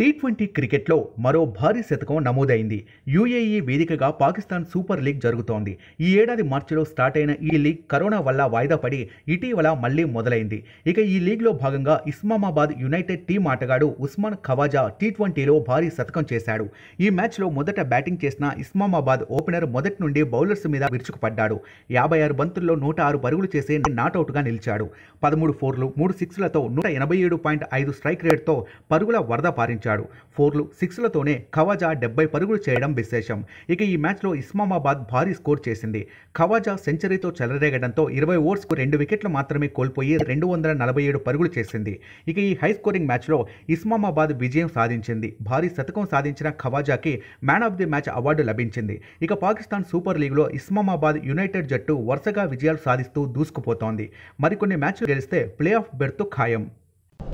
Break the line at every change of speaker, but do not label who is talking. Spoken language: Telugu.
టీ ట్వంటీ క్రికెట్లో మరో భారీ శతకం నమోదైంది యూఏఈ వేదికగా పాకిస్తాన్ సూపర్ లీగ్ జరుగుతోంది ఈ ఏడాది మార్చిలో స్టార్ట్ అయిన ఈ లీగ్ కరోనా వల్ల వాయిదా పడి ఇటీవల మళ్లీ మొదలైంది ఇక ఈ లీగ్లో భాగంగా ఇస్మామాబాద్ యునైటెడ్ టీం ఆటగాడు ఉస్మాన్ ఖవాజా టీ ట్వంటీలో భారీ శతకం చేశాడు ఈ మ్యాచ్లో మొదట బ్యాటింగ్ చేసిన ఇస్మామాబాద్ ఓపెనర్ మొదటి నుండి బౌలర్స్ మీద విరుచుకుపడ్డాడు యాభై ఆరు బంతుల్లో నూట ఆరు పరుగులు చేసి నాటౌట్గా నిలిచాడు పదమూడు ఫోర్లు మూడు సిక్స్లతో నూట ఎనభై ఏడు పాయింట్ ఐదు స్ట్రైక్ రేట్తో పరుగుల వరద పారించాడు సాధించాడు ఫోర్లు సిక్స్లతోనే ఖవాజా డెబ్బై పరుగులు చేయడం విశేషం ఇక ఈ మ్యాచ్లో ఇస్మామాబాద్ భారీ స్కోర్ చేసింది ఖవాజా సెంచరీతో చెలరేగడంతో ఇరవై ఓవర్స్కు రెండు వికెట్లు మాత్రమే కోల్పోయి రెండు వందల నలభై ఏడు పరుగులు చేసింది ఇక ఈ హై స్కోరింగ్ మ్యాచ్లో ఇస్మామాబాద్ విజయం సాధించింది భారీ శతకం సాధించిన ఖవాజాకి man of the match award లభించింది ఇక పాకిస్తాన్ సూపర్ లీగ్లో ఇస్మామాబాద్ యునైటెడ్ జట్టు వరుసగా విజయాలు సాధిస్తూ దూసుకుపోతోంది మరికొన్ని మ్యాచ్లు గెలిస్తే ప్లే ఆఫ్ బెర్త్ ఖాయం